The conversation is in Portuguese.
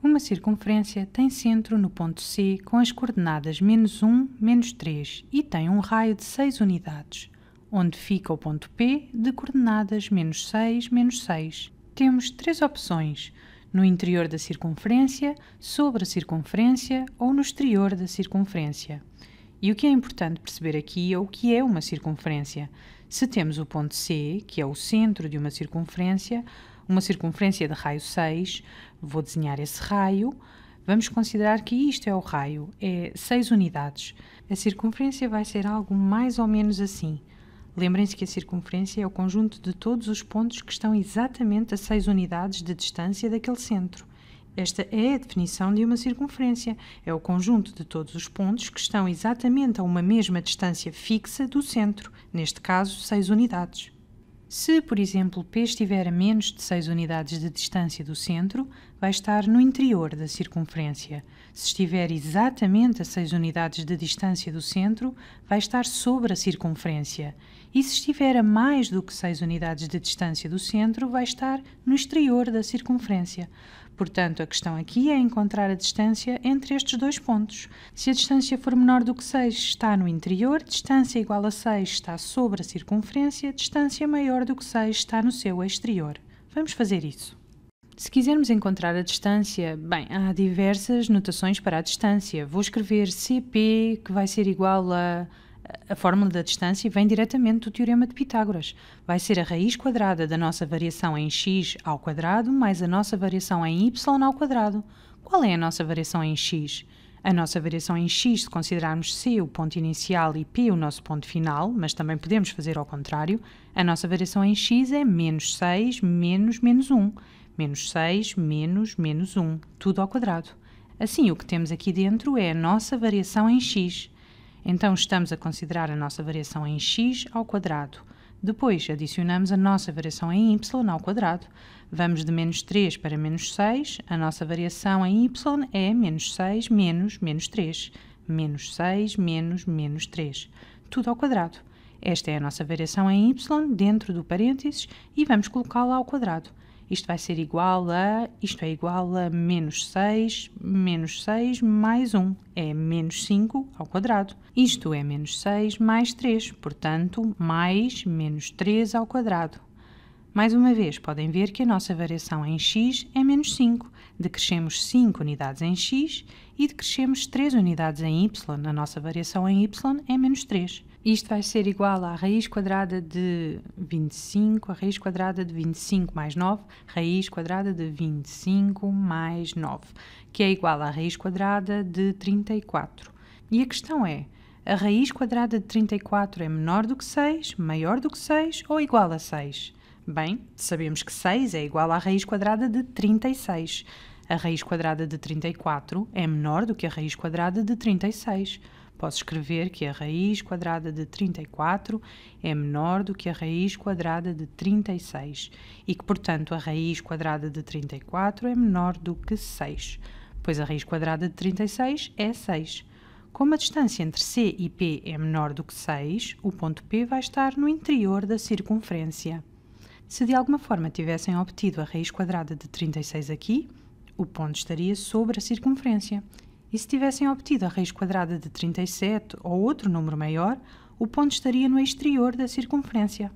Uma circunferência tem centro no ponto C com as coordenadas menos 1, menos 3 e tem um raio de 6 unidades, onde fica o ponto P de coordenadas menos 6, menos 6. Temos três opções, no interior da circunferência, sobre a circunferência ou no exterior da circunferência. E o que é importante perceber aqui é o que é uma circunferência. Se temos o ponto C, que é o centro de uma circunferência, uma circunferência de raio 6, vou desenhar esse raio, vamos considerar que isto é o raio, é 6 unidades. A circunferência vai ser algo mais ou menos assim. Lembrem-se que a circunferência é o conjunto de todos os pontos que estão exatamente a 6 unidades de distância daquele centro. Esta é a definição de uma circunferência, é o conjunto de todos os pontos que estão exatamente a uma mesma distância fixa do centro, neste caso 6 unidades. Se, por exemplo, P estiver a menos de 6 unidades de distância do centro, vai estar no interior da circunferência. Se estiver exatamente a 6 unidades de distância do centro, vai estar sobre a circunferência. E se estiver a mais do que 6 unidades de distância do centro, vai estar no exterior da circunferência. Portanto, a questão aqui é encontrar a distância entre estes dois pontos. Se a distância for menor do que 6, está no interior, distância igual a 6 está sobre a circunferência, distância maior maior do que 6 está no seu exterior. Vamos fazer isso. Se quisermos encontrar a distância, bem, há diversas notações para a distância. Vou escrever CP, que vai ser igual a. A fórmula da distância vem diretamente do teorema de Pitágoras. Vai ser a raiz quadrada da nossa variação em x ao quadrado mais a nossa variação em y ao quadrado. Qual é a nossa variação em x? A nossa variação em x, se considerarmos c o ponto inicial e p o nosso ponto final, mas também podemos fazer ao contrário, a nossa variação em x é menos 6 menos menos 1, menos 6 menos menos 1, tudo ao quadrado. Assim, o que temos aqui dentro é a nossa variação em x. Então, estamos a considerar a nossa variação em x ao quadrado. Depois adicionamos a nossa variação em y ao quadrado. Vamos de menos 3 para menos 6. A nossa variação em y é menos 6 menos menos 3. Menos 6 menos menos 3. Tudo ao quadrado. Esta é a nossa variação em y dentro do parênteses e vamos colocá-la ao quadrado. Isto vai ser igual a, isto é igual a menos 6, menos 6 mais 1, é menos 5 ao quadrado. Isto é menos 6 mais 3, portanto, mais menos 3 ao quadrado. Mais uma vez, podem ver que a nossa variação em x é menos 5. Decrescemos 5 unidades em x e decrescemos 3 unidades em y. A nossa variação em y é menos 3. Isto vai ser igual à raiz quadrada de 25, a raiz quadrada de 25 mais 9, raiz quadrada de 25 mais 9, que é igual à raiz quadrada de 34. E a questão é, a raiz quadrada de 34 é menor do que 6, maior do que 6 ou igual a 6? Bem, sabemos que 6 é igual à raiz quadrada de 36. A raiz quadrada de 34 é menor do que a raiz quadrada de 36. Posso escrever que a raiz quadrada de 34 é menor do que a raiz quadrada de 36 e que, portanto, a raiz quadrada de 34 é menor do que 6, pois a raiz quadrada de 36 é 6. Como a distância entre C e P é menor do que 6, o ponto P vai estar no interior da circunferência. Se de alguma forma tivessem obtido a raiz quadrada de 36 aqui, o ponto estaria sobre a circunferência. E se tivessem obtido a raiz quadrada de 37 ou outro número maior, o ponto estaria no exterior da circunferência.